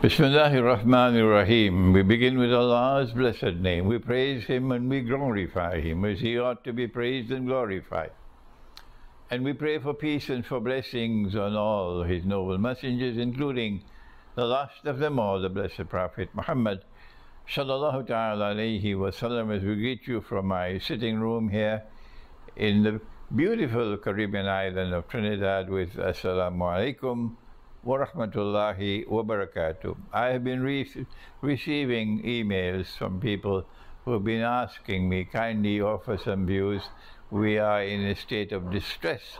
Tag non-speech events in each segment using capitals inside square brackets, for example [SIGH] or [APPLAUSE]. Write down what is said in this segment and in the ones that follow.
Bismillahirrahmanirrahim. We begin with Allah's blessed name. We praise Him and we glorify Him as He ought to be praised and glorified. And we pray for peace and for blessings on all His noble messengers, including the last of them all, the Blessed Prophet Muhammad. Sallallahu ta'ala wasallam, as we greet you from my sitting room here in the beautiful Caribbean island of Trinidad with Assalamu alaikum wa rahmatullahi wa barakatuh. I have been re receiving emails from people who have been asking me kindly offer some views. We are in a state of distress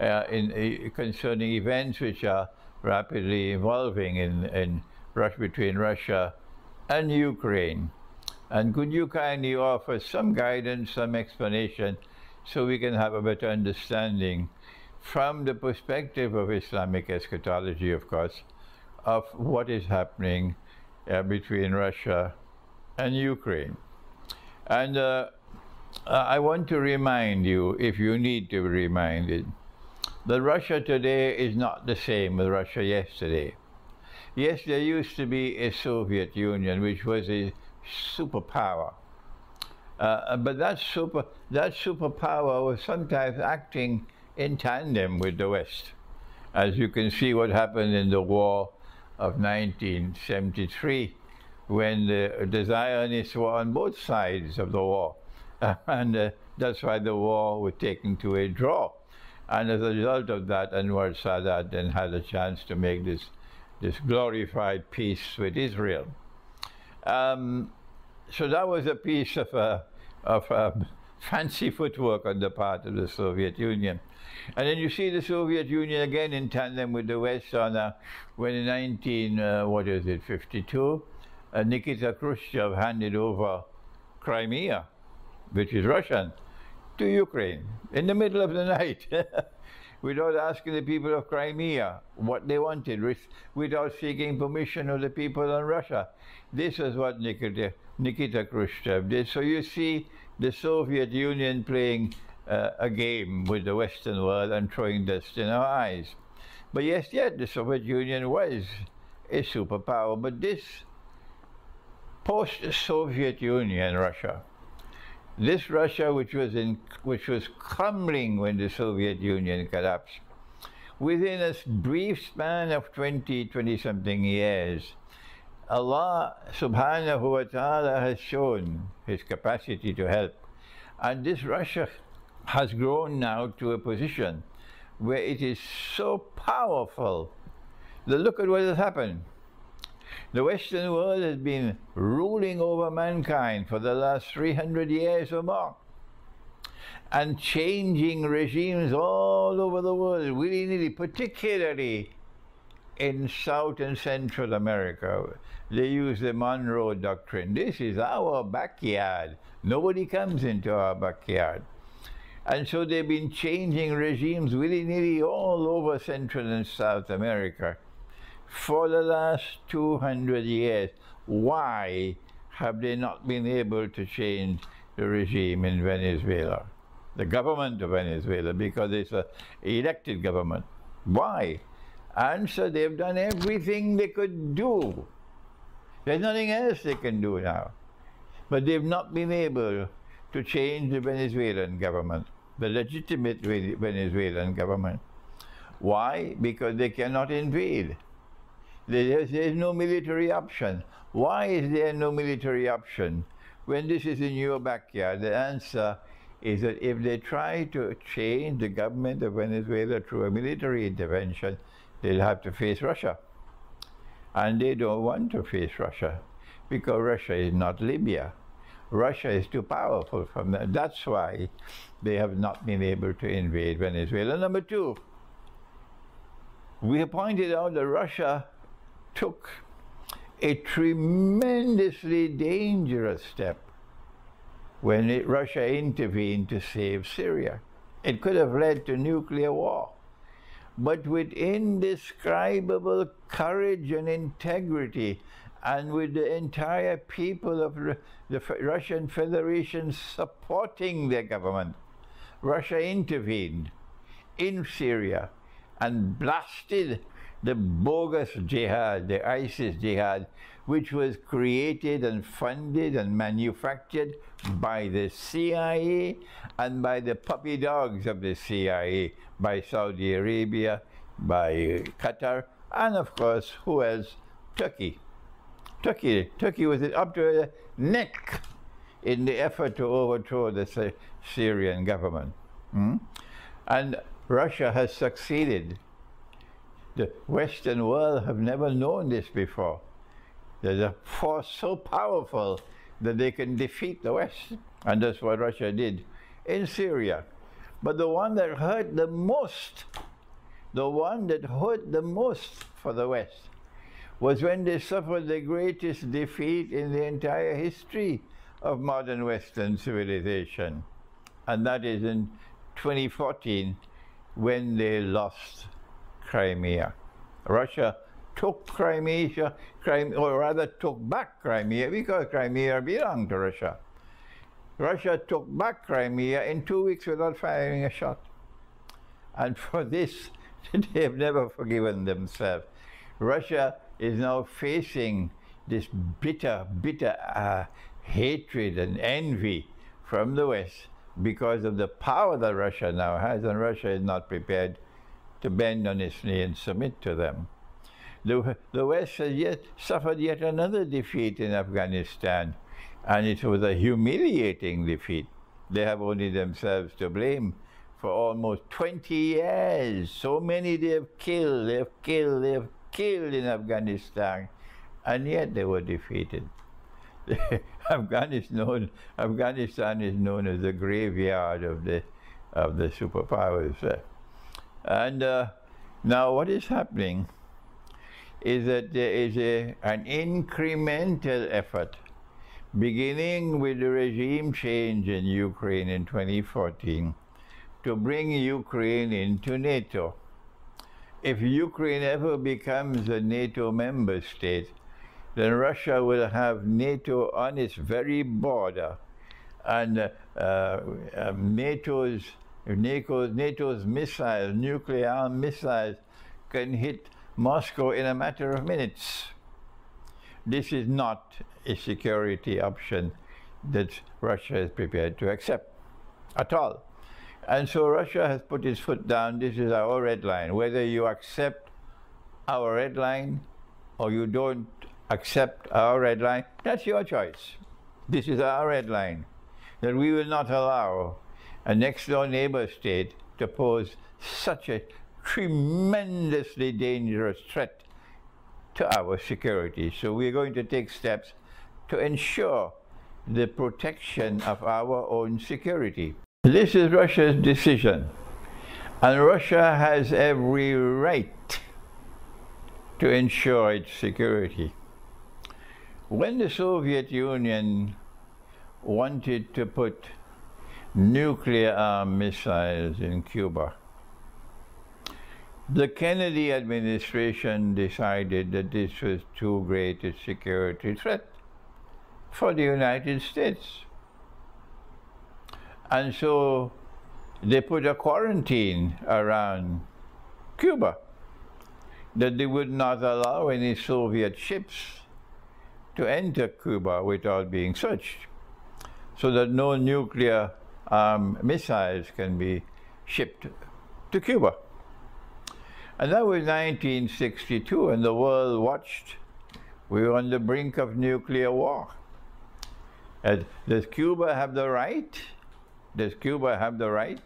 uh, in, uh, concerning events which are rapidly evolving in, in Russia, between Russia and Ukraine. And could you kindly offer some guidance, some explanation, so we can have a better understanding from the perspective of Islamic eschatology, of course, of what is happening uh, between Russia and Ukraine. And uh, I want to remind you, if you need to be reminded, that Russia today is not the same as Russia yesterday. Yes, there used to be a Soviet Union, which was a superpower. Uh, but that, super, that superpower was sometimes acting in tandem with the West. As you can see what happened in the war of 1973 when the, the Zionists were on both sides of the war. [LAUGHS] And uh, that's why the war was taken to a draw. And as a result of that, Anwar Sadat then had a chance to make this, this glorified peace with Israel. Um, so that was a piece of a, uh, of a um, fancy footwork on the part of the Soviet Union. And then you see the Soviet Union again in tandem with the West on a, when in 19, uh, what is it, 52, uh, Nikita Khrushchev handed over Crimea, which is Russian, to Ukraine in the middle of the [LAUGHS] night without asking the people of Crimea what they wanted, without seeking permission of the people in Russia. This is what Nikita, Nikita Khrushchev did. So you see the Soviet Union playing uh, a game with the Western world and throwing dust in our eyes. But yes, yet the Soviet Union was a superpower, but this post-Soviet Union Russia this Russia, which was, in, which was crumbling when the Soviet Union collapsed, within a brief span of 20, 20 something years, Allah subhanahu wa ta'ala has shown his capacity to help. And this Russia has grown now to a position where it is so powerful. Look at what has happened. The Western world has been ruling over mankind for the last 300 years or more and changing regimes all over the world willy-nilly, particularly in South and Central America. They use the Monroe Doctrine. This is our backyard. Nobody comes into our backyard. And so they've been changing regimes willy-nilly all over Central and South America for the last 200 years. Why have they not been able to change the regime in Venezuela, the government of Venezuela, because it's an elected government? Why? Answer: they've done everything they could do. There's nothing else they can do now. But they've not been able to change the Venezuelan government, the legitimate Venezuelan government. Why? Because they cannot invade there is no military option. Why is there no military option? When this is in your backyard, the answer is that if they try to change the government of Venezuela through a military intervention, they'll have to face Russia. And they don't want to face Russia because Russia is not Libya. Russia is too powerful from them. That's why they have not been able to invade Venezuela. Number two, we pointed out that Russia took a tremendously dangerous step when it, Russia intervened to save Syria. It could have led to nuclear war. But with indescribable courage and integrity, and with the entire people of the Russian Federation supporting their government, Russia intervened in Syria and blasted the bogus jihad, the ISIS jihad, which was created and funded and manufactured by the CIA and by the puppy dogs of the CIA, by Saudi Arabia, by Qatar, and of course, who else? Turkey. Turkey, Turkey was up to her neck in the effort to overthrow the Syrian government. Hmm? And Russia has succeeded the Western world have never known this before. There's a force so powerful that they can defeat the West. And that's what Russia did in Syria. But the one that hurt the most, the one that hurt the most for the West, was when they suffered the greatest defeat in the entire history of modern Western civilization. And that is in 2014 when they lost Crimea. Russia took Crimea, Crimea, or rather took back Crimea because Crimea belonged to Russia. Russia took back Crimea in two weeks without firing a shot. And for this, [LAUGHS] they have never forgiven themselves. Russia is now facing this bitter, bitter uh, hatred and envy from the West because of the power that Russia now has, and Russia is not prepared to bend on his knee and submit to them. The, the West has yet suffered yet another defeat in Afghanistan, and it was a humiliating defeat. They have only themselves to blame for almost 20 years. So many they have killed, they have killed, they have killed in Afghanistan, and yet they were defeated. [LAUGHS] Afghanistan, known, Afghanistan is known as the graveyard of the of the superpowers. Uh, and uh, now what is happening is that there is a, an incremental effort beginning with the regime change in Ukraine in 2014 to bring Ukraine into NATO. If Ukraine ever becomes a NATO member state, then Russia will have NATO on its very border. And uh, uh, NATO's if NATO's missiles, nuclear missiles, can hit Moscow in a matter of minutes. This is not a security option that Russia is prepared to accept at all. And so Russia has put its foot down. This is our red line. Whether you accept our red line or you don't accept our red line, that's your choice. This is our red line that we will not allow a next door neighbor state to pose such a tremendously dangerous threat to our security. So we're going to take steps to ensure the protection of our own security. This is Russia's decision, and Russia has every right to ensure its security. When the Soviet Union wanted to put nuclear armed missiles in Cuba. The Kennedy administration decided that this was too great a security threat for the United States. And so they put a quarantine around Cuba that they would not allow any Soviet ships to enter Cuba without being searched, so that no nuclear um, missiles can be shipped to Cuba. And that was 1962, and the world watched. We were on the brink of nuclear war. And does Cuba have the right? Does Cuba have the right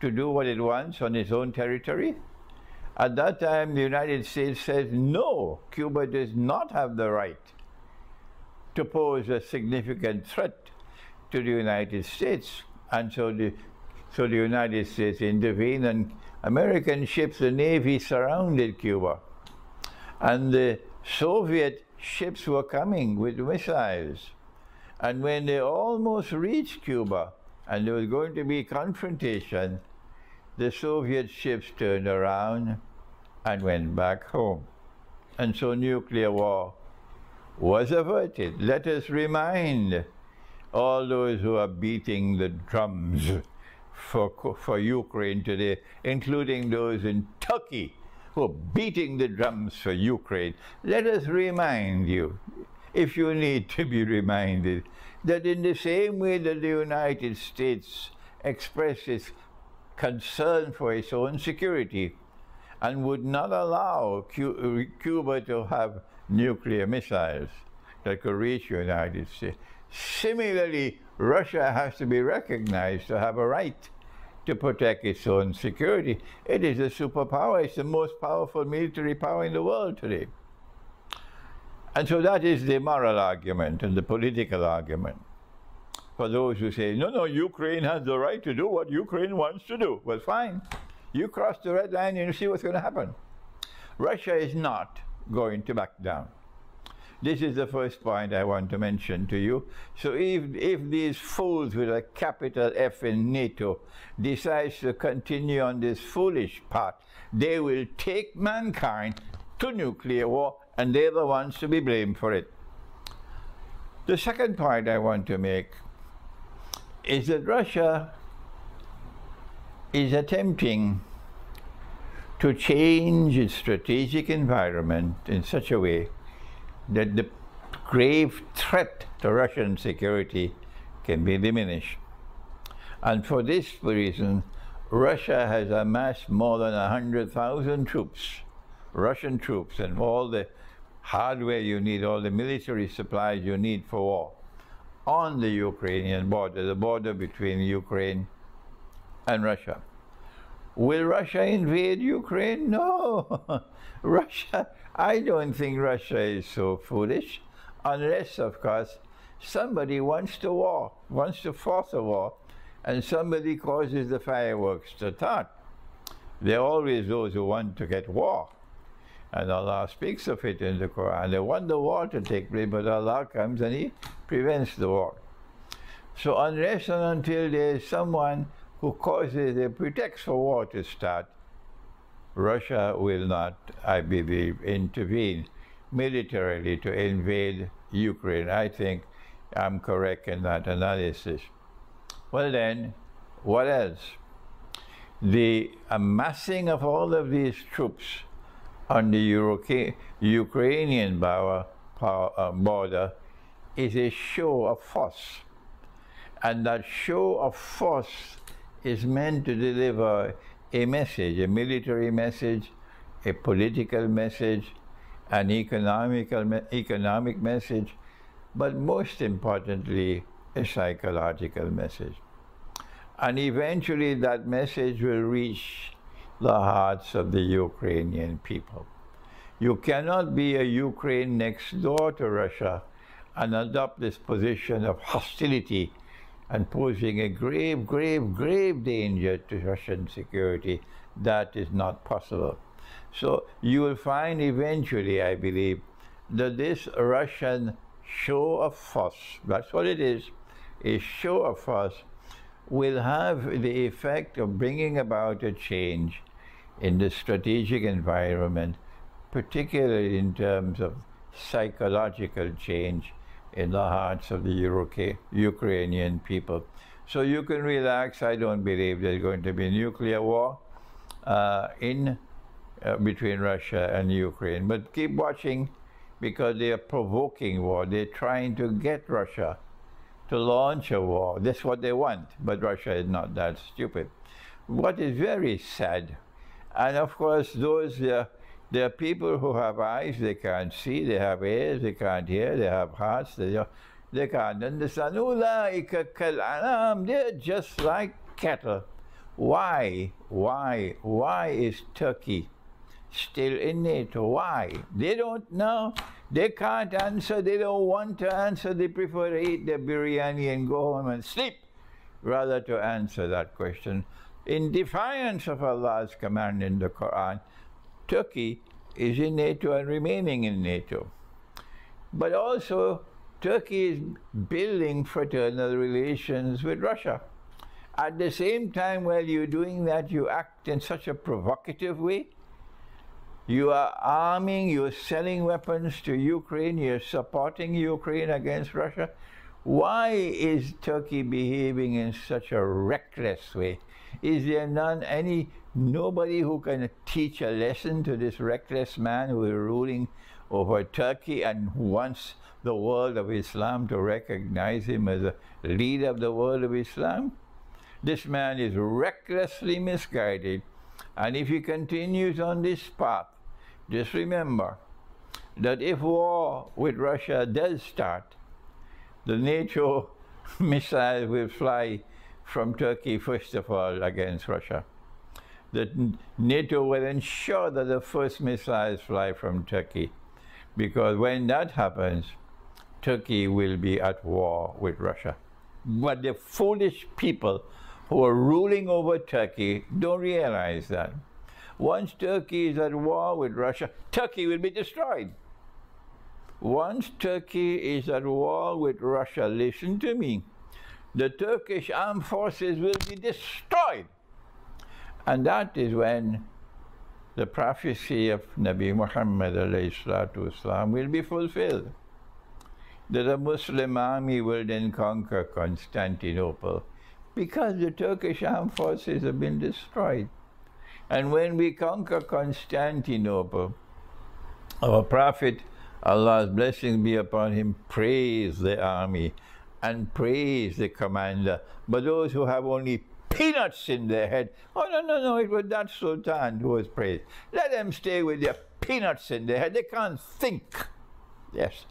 to do what it wants on its own territory? At that time, the United States says no, Cuba does not have the right to pose a significant threat to the United States. And so the, so the United States intervened, and American ships, the Navy surrounded Cuba. And the Soviet ships were coming with missiles. And when they almost reached Cuba, and there was going to be confrontation, the Soviet ships turned around and went back home. And so nuclear war was averted. Let us remind all those who are beating the drums for, for Ukraine today, including those in Turkey who are beating the drums for Ukraine, let us remind you, if you need to be reminded, that in the same way that the United States expressed its concern for its own security and would not allow Cuba to have nuclear missiles that could reach the United States, Similarly, Russia has to be recognized to have a right to protect its own security. It is a superpower. It's the most powerful military power in the world today. And so that is the moral argument and the political argument for those who say, no, no, Ukraine has the right to do what Ukraine wants to do. Well, fine. You cross the red line and you see what's going to happen. Russia is not going to back down. This is the first point I want to mention to you. So if, if these fools with a capital F in NATO decides to continue on this foolish path, they will take mankind to nuclear war and they're the ones to be blamed for it. The second point I want to make is that Russia is attempting to change its strategic environment in such a way that the grave threat to Russian security can be diminished. And for this reason, Russia has amassed more than 100,000 troops, Russian troops, and all the hardware you need, all the military supplies you need for war on the Ukrainian border, the border between Ukraine and Russia. Will Russia invade Ukraine? No. [LAUGHS] Russia, I don't think Russia is so foolish, unless, of course, somebody wants to war, wants to force a war, and somebody causes the fireworks to start. There are always those who want to get war. And Allah speaks of it in the Quran. They want the war to take place, but Allah comes and He prevents the war. So unless and until there is someone who causes a pretext for war to start, Russia will not, I believe, intervene militarily to invade Ukraine. I think I'm correct in that analysis. Well, then, what else? The amassing of all of these troops on the Euro- Ukrainian uh, border is a show of force. And that show of force is meant to deliver a message, a military message, a political message, an economical economic message, but most importantly, a psychological message. And eventually that message will reach the hearts of the Ukrainian people. You cannot be a Ukraine next door to Russia and adopt this position of hostility and posing a grave, grave, grave danger to Russian security. That is not possible. So you will find eventually, I believe, that this Russian show of force, that's what it is, a show of force, will have the effect of bringing about a change in the strategic environment, particularly in terms of psychological change in the hearts of the Euro- Ukrainian people. So you can relax. I don't believe there's going to be a nuclear war uh, in uh, between Russia and Ukraine. But keep watching because they are provoking war. They're trying to get Russia to launch a war. That's what they want. But Russia is not that stupid. What is very sad, and of course, those. Uh, there are people who have eyes, they can't see, they have ears, they can't hear, they have hearts, they, not they can't understand. They're just like cattle. Why, why, why is Turkey still in it? Why? They don't know. They can't answer. They don't want to answer. They prefer to eat their biryani and go home and sleep rather to answer that question. In defiance of Allah's command in the Quran, Turkey is in NATO and remaining in NATO. But also, Turkey is building fraternal relations with Russia. At the same time, while you're doing that, you act in such a provocative way. You are arming, you're selling weapons to Ukraine, you're supporting Ukraine against Russia. Why is Turkey behaving in such a reckless way? Is there none any Nobody who can teach a lesson to this reckless man who is ruling over Turkey and wants the world of Islam to recognize him as a leader of the world of Islam. This man is recklessly misguided. And if he continues on this path, just remember that if war with Russia does start, the NATO [LAUGHS] missile will fly from Turkey, first of all, against Russia that NATO will ensure that the first missiles fly from Turkey. Because when that happens, Turkey will be at war with Russia. But the foolish people who are ruling over Turkey don't realize that. Once Turkey is at war with Russia, Turkey will be destroyed. Once Turkey is at war with Russia, listen to me, the Turkish armed forces will be destroyed. And that is when the prophecy of Nabi Muhammad والسلام, will be fulfilled. That the Muslim army will then conquer Constantinople because the Turkish armed forces have been destroyed. And when we conquer Constantinople, our Prophet, Allah's blessings be upon him, praise the army and praise the commander. But those who have only peanuts in their head. Oh, no, no, no, it was not Sultan who was praised. Let them stay with their peanuts in their head. They can't think. Yes.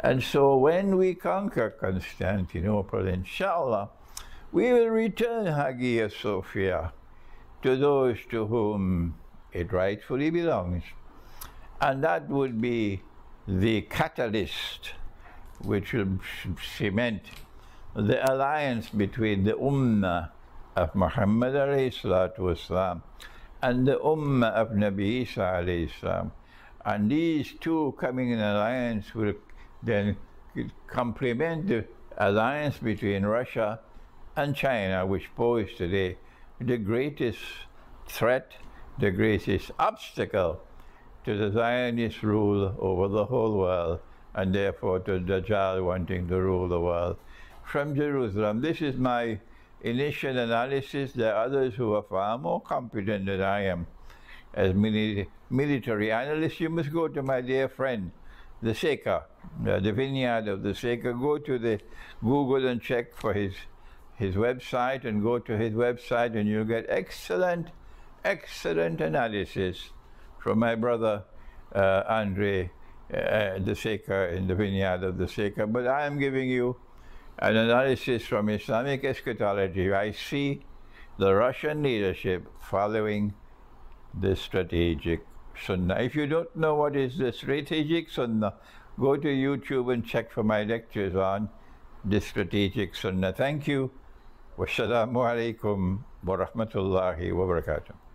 And so when we conquer Constantinople, inshallah, we will return Hagia Sophia to those to whom it rightfully belongs. And that would be the catalyst which will cement the alliance between the Ummah of Muhammad والسلام, and the Ummah of Nabi Isa والسلام. And these two coming in alliance will then complement the alliance between Russia and China, which pose today the greatest threat, the greatest obstacle to the Zionist rule over the whole world, and therefore to Dajjal wanting to rule the world from Jerusalem. This is my initial analysis, there are others who are far more competent than I am. As mili military analysts, you must go to my dear friend, the Seca, uh, the vineyard of the Seca. Go to the Google and check for his, his website and go to his website and you'll get excellent, excellent analysis from my brother uh, Andre uh, the Seca in the vineyard of the Seca. But I am giving you an analysis from Islamic eschatology, I see the Russian leadership following the strategic sunnah. If you don't know what is the strategic sunnah, go to YouTube and check for my lectures on the strategic sunnah. Thank you. Wassalamu alaikum wa rahmatullahi wa barakatuh.